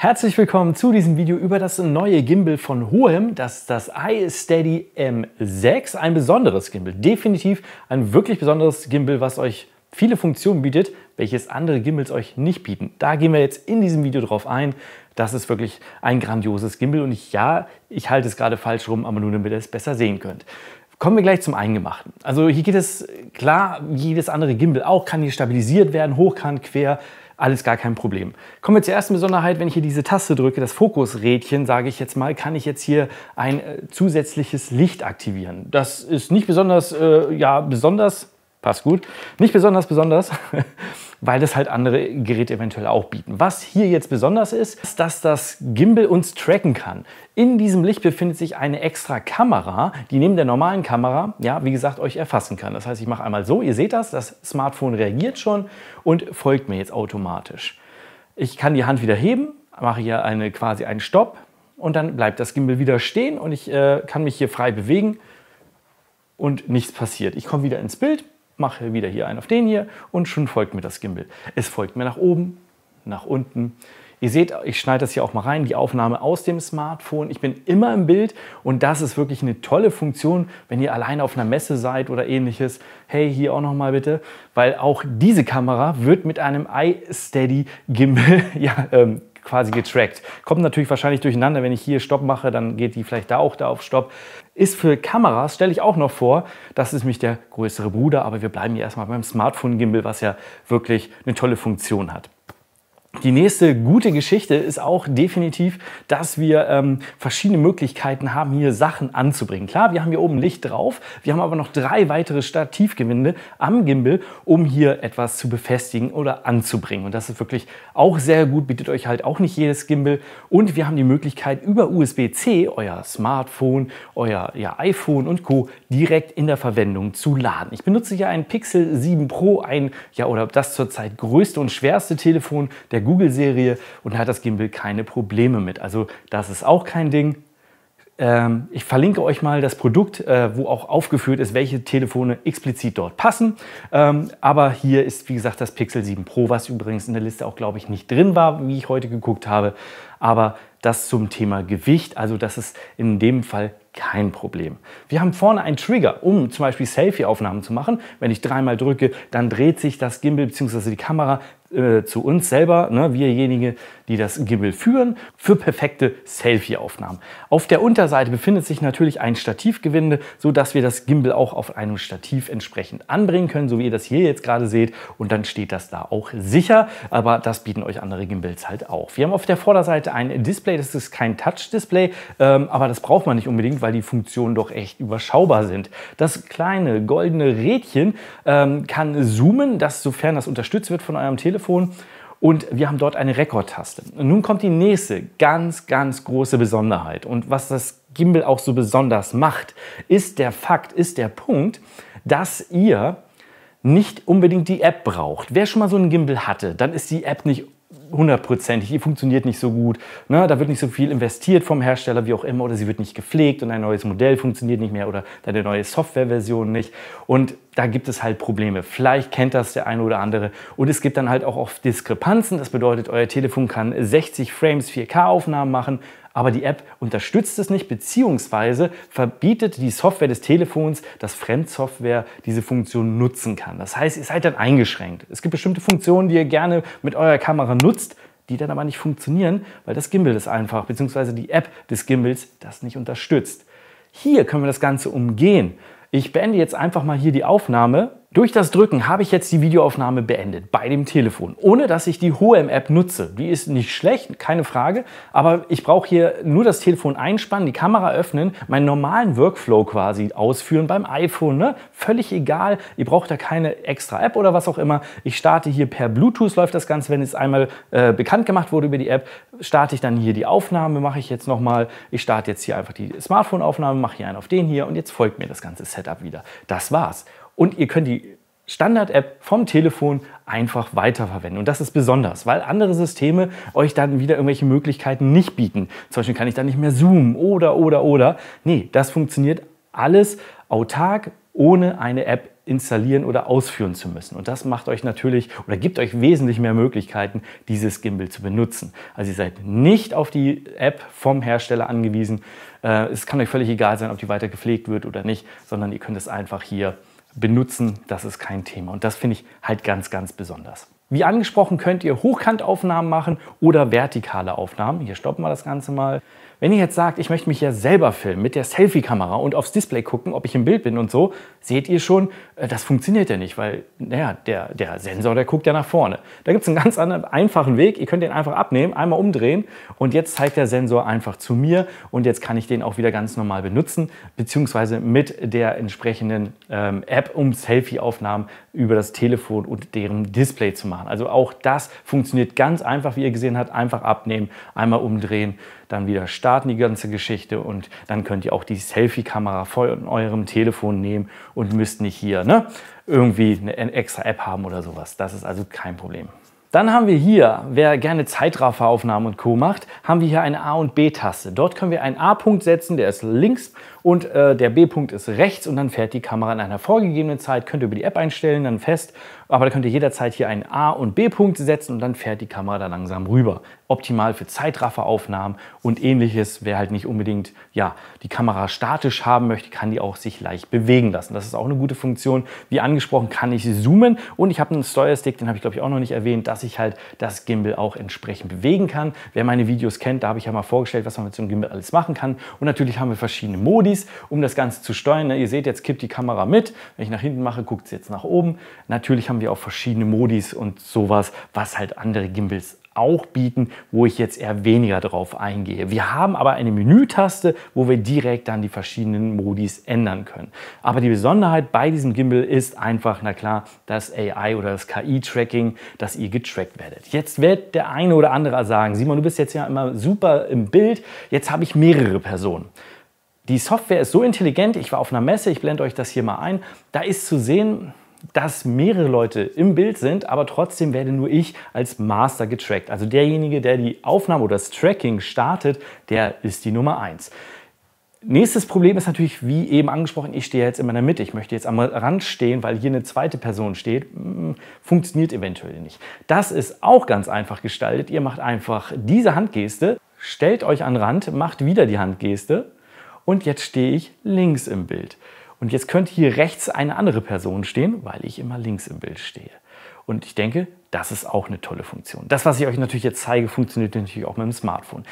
Herzlich willkommen zu diesem Video über das neue Gimbal von Hohem, das ist das iSteady M6. Ein besonderes Gimbal, definitiv ein wirklich besonderes Gimbal, was euch viele Funktionen bietet, welches andere Gimbals euch nicht bieten. Da gehen wir jetzt in diesem Video drauf ein. Das ist wirklich ein grandioses Gimbal und ich, ja, ich halte es gerade falsch rum, aber nur damit ihr es besser sehen könnt. Kommen wir gleich zum Eingemachten. Also hier geht es klar, jedes andere Gimbal auch, kann hier stabilisiert werden, hochkant, quer, alles gar kein Problem. Kommen wir zur ersten Besonderheit, wenn ich hier diese Taste drücke, das Fokusrädchen, sage ich jetzt mal, kann ich jetzt hier ein äh, zusätzliches Licht aktivieren. Das ist nicht besonders, äh, ja, besonders passt gut. Nicht besonders besonders, weil das halt andere Geräte eventuell auch bieten. Was hier jetzt besonders ist, ist, dass das Gimbal uns tracken kann. In diesem Licht befindet sich eine extra Kamera, die neben der normalen Kamera, ja, wie gesagt, euch erfassen kann. Das heißt, ich mache einmal so, ihr seht das, das Smartphone reagiert schon und folgt mir jetzt automatisch. Ich kann die Hand wieder heben, mache hier eine, quasi einen Stopp und dann bleibt das Gimbal wieder stehen und ich äh, kann mich hier frei bewegen und nichts passiert. Ich komme wieder ins Bild, mache wieder hier einen auf den hier und schon folgt mir das Gimbal. Es folgt mir nach oben, nach unten. Ihr seht, ich schneide das hier auch mal rein, die Aufnahme aus dem Smartphone. Ich bin immer im Bild und das ist wirklich eine tolle Funktion, wenn ihr alleine auf einer Messe seid oder ähnliches. Hey, hier auch nochmal bitte, weil auch diese Kamera wird mit einem iSteady Gimbal ja, ähm, quasi getrackt. Kommt natürlich wahrscheinlich durcheinander, wenn ich hier Stopp mache, dann geht die vielleicht da auch da auf Stopp. Ist für Kameras, stelle ich auch noch vor, das ist mich der größere Bruder, aber wir bleiben hier erstmal beim Smartphone-Gimbal, was ja wirklich eine tolle Funktion hat. Die nächste gute Geschichte ist auch definitiv, dass wir ähm, verschiedene Möglichkeiten haben, hier Sachen anzubringen. Klar, wir haben hier oben Licht drauf, wir haben aber noch drei weitere Stativgewinde am Gimbal, um hier etwas zu befestigen oder anzubringen. Und das ist wirklich auch sehr gut, bietet euch halt auch nicht jedes Gimbal. Und wir haben die Möglichkeit, über USB-C euer Smartphone, euer ja, iPhone und Co. direkt in der Verwendung zu laden. Ich benutze hier ein Pixel 7 Pro, ein, ja, oder das zurzeit größte und schwerste Telefon der Google-Serie und da hat das Gimbal keine Probleme mit. Also das ist auch kein Ding. Ähm, ich verlinke euch mal das Produkt, äh, wo auch aufgeführt ist, welche Telefone explizit dort passen. Ähm, aber hier ist, wie gesagt, das Pixel 7 Pro, was übrigens in der Liste auch, glaube ich, nicht drin war, wie ich heute geguckt habe. Aber das zum Thema Gewicht, also dass es in dem Fall kein Problem. Wir haben vorne einen Trigger, um zum Beispiel Selfie-Aufnahmen zu machen. Wenn ich dreimal drücke, dann dreht sich das Gimbal bzw. die Kamera äh, zu uns selber, ne, wirjenige, die das Gimbal führen, für perfekte Selfie-Aufnahmen. Auf der Unterseite befindet sich natürlich ein Stativgewinde, sodass wir das Gimbal auch auf einem Stativ entsprechend anbringen können, so wie ihr das hier jetzt gerade seht. Und dann steht das da auch sicher, aber das bieten euch andere Gimbals halt auch. Wir haben auf der Vorderseite ein Display, das ist kein Touch-Display, ähm, aber das braucht man nicht unbedingt sind, weil die Funktionen doch echt überschaubar sind. Das kleine goldene Rädchen ähm, kann zoomen, das, sofern das unterstützt wird von eurem Telefon. Und wir haben dort eine Rekordtaste. nun kommt die nächste ganz, ganz große Besonderheit. Und was das Gimbal auch so besonders macht, ist der Fakt, ist der Punkt, dass ihr nicht unbedingt die App braucht. Wer schon mal so einen Gimbal hatte, dann ist die App nicht hundertprozentig, die funktioniert nicht so gut, ne? da wird nicht so viel investiert vom Hersteller, wie auch immer, oder sie wird nicht gepflegt und ein neues Modell funktioniert nicht mehr oder deine neue Softwareversion nicht. Und da gibt es halt Probleme. Vielleicht kennt das der eine oder andere. Und es gibt dann halt auch oft Diskrepanzen. Das bedeutet, euer Telefon kann 60 Frames 4K-Aufnahmen machen, aber die App unterstützt es nicht bzw. verbietet die Software des Telefons, dass Fremdsoftware diese Funktion nutzen kann. Das heißt, ihr seid dann eingeschränkt. Es gibt bestimmte Funktionen, die ihr gerne mit eurer Kamera nutzt, die dann aber nicht funktionieren, weil das Gimbal das einfach bzw. die App des Gimbals das nicht unterstützt. Hier können wir das Ganze umgehen. Ich beende jetzt einfach mal hier die Aufnahme durch das Drücken habe ich jetzt die Videoaufnahme beendet bei dem Telefon, ohne dass ich die Hohem-App nutze. Die ist nicht schlecht, keine Frage, aber ich brauche hier nur das Telefon einspannen, die Kamera öffnen, meinen normalen Workflow quasi ausführen beim iPhone. Ne? Völlig egal, ihr braucht da keine extra App oder was auch immer. Ich starte hier per Bluetooth, läuft das Ganze, wenn es einmal äh, bekannt gemacht wurde über die App, starte ich dann hier die Aufnahme, mache ich jetzt nochmal. Ich starte jetzt hier einfach die Smartphone-Aufnahme, mache hier einen auf den hier und jetzt folgt mir das ganze Setup wieder. Das war's und ihr könnt die Standard-App vom Telefon einfach weiterverwenden. Und das ist besonders, weil andere Systeme euch dann wieder irgendwelche Möglichkeiten nicht bieten. Zum Beispiel kann ich dann nicht mehr zoomen oder, oder, oder. Nee, das funktioniert alles autark, ohne eine App installieren oder ausführen zu müssen. Und das macht euch natürlich oder gibt euch wesentlich mehr Möglichkeiten, dieses Gimbal zu benutzen. Also ihr seid nicht auf die App vom Hersteller angewiesen. Äh, es kann euch völlig egal sein, ob die weiter gepflegt wird oder nicht, sondern ihr könnt es einfach hier benutzen, das ist kein Thema. Und das finde ich halt ganz, ganz besonders. Wie angesprochen könnt ihr Hochkantaufnahmen machen oder vertikale Aufnahmen. Hier stoppen wir das Ganze mal. Wenn ihr jetzt sagt, ich möchte mich ja selber filmen mit der Selfie-Kamera und aufs Display gucken, ob ich im Bild bin und so, seht ihr schon, äh, das funktioniert ja nicht, weil naja, der, der Sensor, der guckt ja nach vorne. Da gibt es einen ganz anderen, einfachen Weg. Ihr könnt den einfach abnehmen, einmal umdrehen und jetzt zeigt der Sensor einfach zu mir und jetzt kann ich den auch wieder ganz normal benutzen, beziehungsweise mit der entsprechenden ähm, App, um Selfie-Aufnahmen über das Telefon und deren Display zu machen. Also auch das funktioniert ganz einfach, wie ihr gesehen habt, einfach abnehmen, einmal umdrehen dann wieder starten die ganze Geschichte und dann könnt ihr auch die Selfie-Kamera von eurem Telefon nehmen und müsst nicht hier ne, irgendwie eine extra App haben oder sowas. Das ist also kein Problem. Dann haben wir hier, wer gerne Zeitrafferaufnahmen und Co. macht, haben wir hier eine A- und B-Taste. Dort können wir einen A-Punkt setzen, der ist links und äh, der B-Punkt ist rechts und dann fährt die Kamera in einer vorgegebenen Zeit, könnt ihr über die App einstellen, dann fest, aber da könnt ihr jederzeit hier einen A- und B-Punkt setzen und dann fährt die Kamera da langsam rüber. Optimal für Zeitrafferaufnahmen und ähnliches. Wer halt nicht unbedingt ja, die Kamera statisch haben möchte, kann die auch sich leicht bewegen lassen. Das ist auch eine gute Funktion. Wie angesprochen, kann ich zoomen und ich habe einen Steuerstick, den habe ich glaube ich auch noch nicht erwähnt, dass ich halt das Gimbal auch entsprechend bewegen kann. Wer meine Videos kennt, da habe ich ja mal vorgestellt, was man mit so einem Gimbal alles machen kann. Und natürlich haben wir verschiedene Modis. Handys, um das Ganze zu steuern. Ne, ihr seht, jetzt kippt die Kamera mit. Wenn ich nach hinten mache, guckt sie jetzt nach oben. Natürlich haben wir auch verschiedene Modis und sowas, was halt andere Gimbals auch bieten, wo ich jetzt eher weniger drauf eingehe. Wir haben aber eine Menütaste, wo wir direkt dann die verschiedenen Modis ändern können. Aber die Besonderheit bei diesem Gimbal ist einfach, na klar, das AI oder das KI-Tracking, dass ihr getrackt werdet. Jetzt wird der eine oder andere sagen, Simon, du bist jetzt ja immer super im Bild, jetzt habe ich mehrere Personen. Die Software ist so intelligent, ich war auf einer Messe, ich blende euch das hier mal ein, da ist zu sehen, dass mehrere Leute im Bild sind, aber trotzdem werde nur ich als Master getrackt. Also derjenige, der die Aufnahme oder das Tracking startet, der ist die Nummer 1. Nächstes Problem ist natürlich, wie eben angesprochen, ich stehe jetzt immer in der Mitte. Ich möchte jetzt am Rand stehen, weil hier eine zweite Person steht. Hm, funktioniert eventuell nicht. Das ist auch ganz einfach gestaltet. Ihr macht einfach diese Handgeste, stellt euch an den Rand, macht wieder die Handgeste und jetzt stehe ich links im Bild. Und jetzt könnte hier rechts eine andere Person stehen, weil ich immer links im Bild stehe. Und ich denke, das ist auch eine tolle Funktion. Das, was ich euch natürlich jetzt zeige, funktioniert natürlich auch mit dem Smartphone.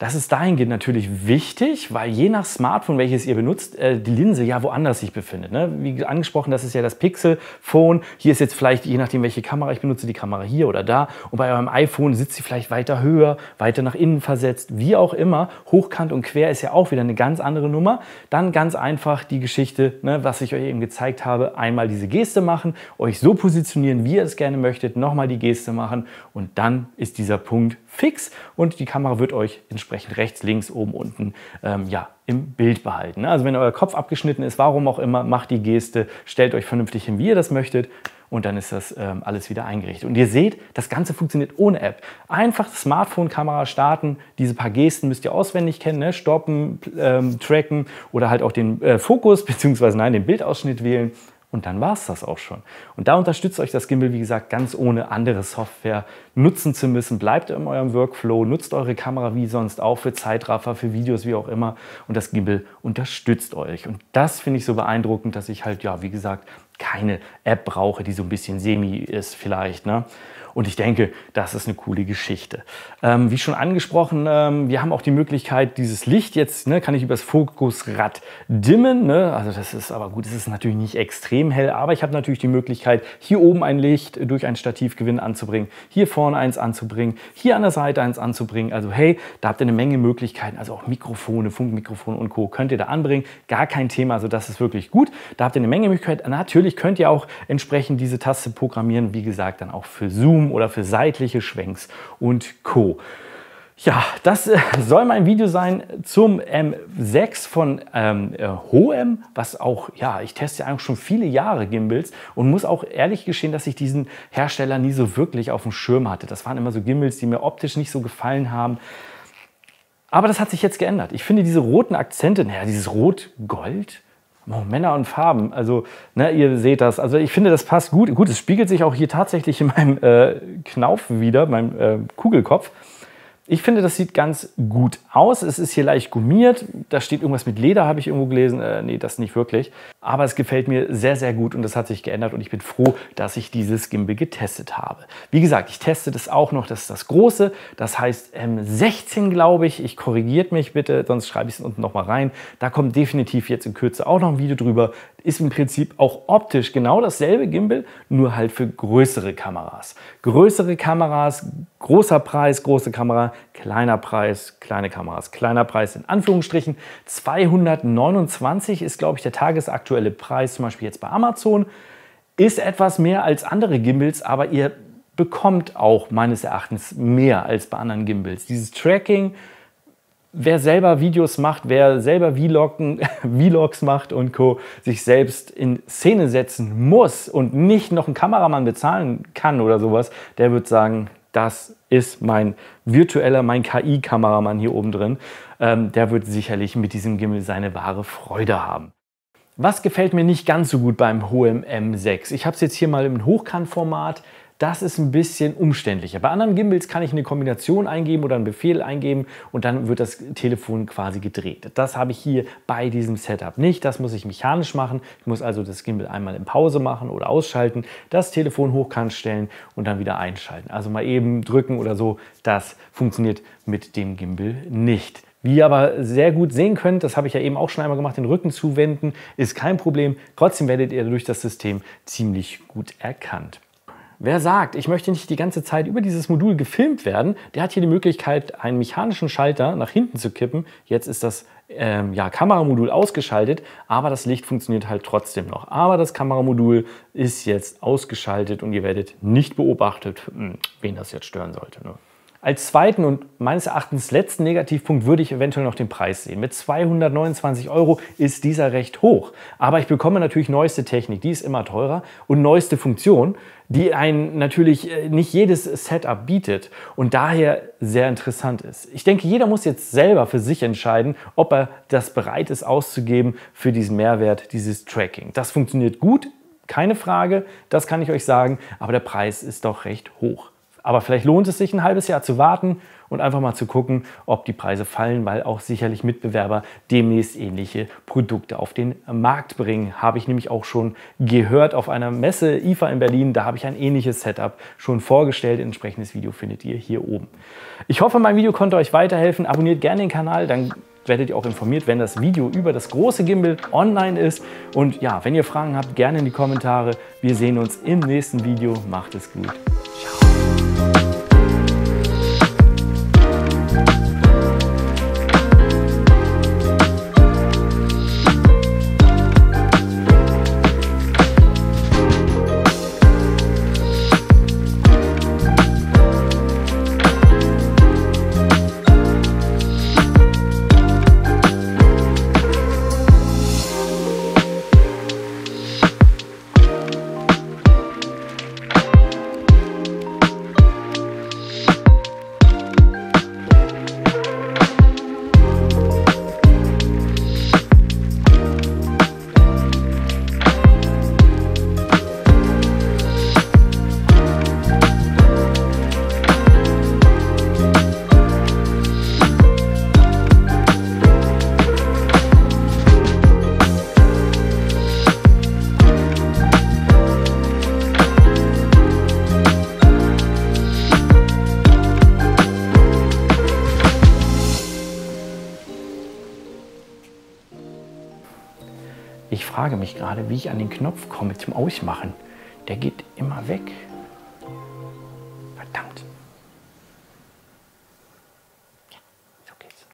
Das ist dahingehend natürlich wichtig, weil je nach Smartphone, welches ihr benutzt, äh, die Linse ja woanders sich befindet. Ne? Wie angesprochen, das ist ja das Pixel-Phone. Hier ist jetzt vielleicht, je nachdem, welche Kamera ich benutze, die Kamera hier oder da. Und bei eurem iPhone sitzt sie vielleicht weiter höher, weiter nach innen versetzt, wie auch immer. Hochkant und quer ist ja auch wieder eine ganz andere Nummer. Dann ganz einfach die Geschichte, ne, was ich euch eben gezeigt habe. Einmal diese Geste machen, euch so positionieren, wie ihr es gerne möchtet, nochmal die Geste machen und dann ist dieser Punkt fix und die Kamera wird euch entsprechend rechts, links, oben, unten ähm, ja, im Bild behalten. Ne? Also wenn euer Kopf abgeschnitten ist, warum auch immer, macht die Geste, stellt euch vernünftig hin, wie ihr das möchtet und dann ist das ähm, alles wieder eingerichtet. Und ihr seht, das Ganze funktioniert ohne App. Einfach Smartphone-Kamera starten, diese paar Gesten müsst ihr auswendig kennen, ne? stoppen, ähm, tracken oder halt auch den äh, Fokus bzw. nein, den Bildausschnitt wählen und dann war es das auch schon. Und da unterstützt euch das Gimbal, wie gesagt, ganz ohne andere Software nutzen zu müssen. Bleibt in eurem Workflow, nutzt eure Kamera wie sonst auch für Zeitraffer, für Videos, wie auch immer. Und das Gimbal unterstützt euch. Und das finde ich so beeindruckend, dass ich halt, ja, wie gesagt, keine App brauche, die so ein bisschen semi ist vielleicht. Ne? Und ich denke, das ist eine coole Geschichte. Ähm, wie schon angesprochen, ähm, wir haben auch die Möglichkeit, dieses Licht jetzt, ne, kann ich übers Fokusrad dimmen. Ne? Also das ist aber gut, es ist natürlich nicht extrem hell, aber ich habe natürlich die Möglichkeit, hier oben ein Licht durch ein Stativgewinn anzubringen, hier vorne eins anzubringen, hier an der Seite eins anzubringen. Also hey, da habt ihr eine Menge Möglichkeiten, also auch Mikrofone, Funkmikrofone und Co. könnt ihr da anbringen. Gar kein Thema, also das ist wirklich gut. Da habt ihr eine Menge Möglichkeiten. Natürlich natürlich könnt ihr auch entsprechend diese Taste programmieren, wie gesagt, dann auch für Zoom oder für seitliche Schwenks und Co. Ja, das äh, soll mein Video sein zum M6 von ähm, Hohem, äh, was auch, ja, ich teste ja eigentlich schon viele Jahre Gimbals und muss auch ehrlich gestehen, dass ich diesen Hersteller nie so wirklich auf dem Schirm hatte. Das waren immer so Gimbals, die mir optisch nicht so gefallen haben. Aber das hat sich jetzt geändert. Ich finde diese roten Akzente, naja, dieses Rot-Gold, Oh, Männer und Farben. Also, ne, ihr seht das. Also, ich finde, das passt gut. Gut, es spiegelt sich auch hier tatsächlich in meinem äh, Knauf wieder, meinem äh, Kugelkopf. Ich finde, das sieht ganz gut aus. Es ist hier leicht gummiert. Da steht irgendwas mit Leder, habe ich irgendwo gelesen. Äh, nee, das nicht wirklich. Aber es gefällt mir sehr, sehr gut und das hat sich geändert und ich bin froh, dass ich dieses Gimbal getestet habe. Wie gesagt, ich teste das auch noch. Das ist das große. Das heißt M16, ähm, glaube ich. Ich korrigiert mich bitte, sonst schreibe ich es unten nochmal rein. Da kommt definitiv jetzt in Kürze auch noch ein Video drüber ist im Prinzip auch optisch genau dasselbe Gimbal, nur halt für größere Kameras. Größere Kameras, großer Preis, große Kamera, kleiner Preis, kleine Kameras. Kleiner Preis in Anführungsstrichen. 229 ist, glaube ich, der tagesaktuelle Preis, zum Beispiel jetzt bei Amazon. Ist etwas mehr als andere Gimbals, aber ihr bekommt auch meines Erachtens mehr als bei anderen Gimbals. Dieses Tracking, wer selber Videos macht, wer selber Vloggen, Vlogs macht und Co., sich selbst in Szene setzen muss und nicht noch einen Kameramann bezahlen kann oder sowas, der wird sagen, das ist mein virtueller, mein KI-Kameramann hier oben drin. Ähm, der wird sicherlich mit diesem Gimmel seine wahre Freude haben. Was gefällt mir nicht ganz so gut beim m 6 Ich habe es jetzt hier mal im Hochkantformat das ist ein bisschen umständlicher. Bei anderen Gimbals kann ich eine Kombination eingeben oder einen Befehl eingeben und dann wird das Telefon quasi gedreht. Das habe ich hier bei diesem Setup nicht. Das muss ich mechanisch machen. Ich muss also das Gimbal einmal in Pause machen oder ausschalten, das Telefon hochkant stellen und dann wieder einschalten. Also mal eben drücken oder so, das funktioniert mit dem Gimbal nicht. Wie ihr aber sehr gut sehen könnt, das habe ich ja eben auch schon einmal gemacht, den Rücken zuwenden ist kein Problem. Trotzdem werdet ihr durch das System ziemlich gut erkannt. Wer sagt, ich möchte nicht die ganze Zeit über dieses Modul gefilmt werden, der hat hier die Möglichkeit, einen mechanischen Schalter nach hinten zu kippen. Jetzt ist das ähm, ja, Kameramodul ausgeschaltet, aber das Licht funktioniert halt trotzdem noch. Aber das Kameramodul ist jetzt ausgeschaltet und ihr werdet nicht beobachtet, hm, wen das jetzt stören sollte. Ne? Als zweiten und meines Erachtens letzten Negativpunkt würde ich eventuell noch den Preis sehen. Mit 229 Euro ist dieser recht hoch. Aber ich bekomme natürlich neueste Technik, die ist immer teurer und neueste Funktion, die einen natürlich äh, nicht jedes Setup bietet und daher sehr interessant ist. Ich denke, jeder muss jetzt selber für sich entscheiden, ob er das bereit ist auszugeben für diesen Mehrwert, dieses Tracking. Das funktioniert gut, keine Frage, das kann ich euch sagen, aber der Preis ist doch recht hoch. Aber vielleicht lohnt es sich, ein halbes Jahr zu warten und einfach mal zu gucken, ob die Preise fallen, weil auch sicherlich Mitbewerber demnächst ähnliche Produkte auf den Markt bringen. Habe ich nämlich auch schon gehört auf einer Messe IFA in Berlin. Da habe ich ein ähnliches Setup schon vorgestellt. Ein entsprechendes Video findet ihr hier oben. Ich hoffe, mein Video konnte euch weiterhelfen. Abonniert gerne den Kanal, dann werdet ihr auch informiert, wenn das Video über das große Gimbal online ist. Und ja, wenn ihr Fragen habt, gerne in die Kommentare. Wir sehen uns im nächsten Video. Macht es gut. Ciao. Bye. frage mich gerade, wie ich an den Knopf komme zum Ausmachen. Der geht immer weg.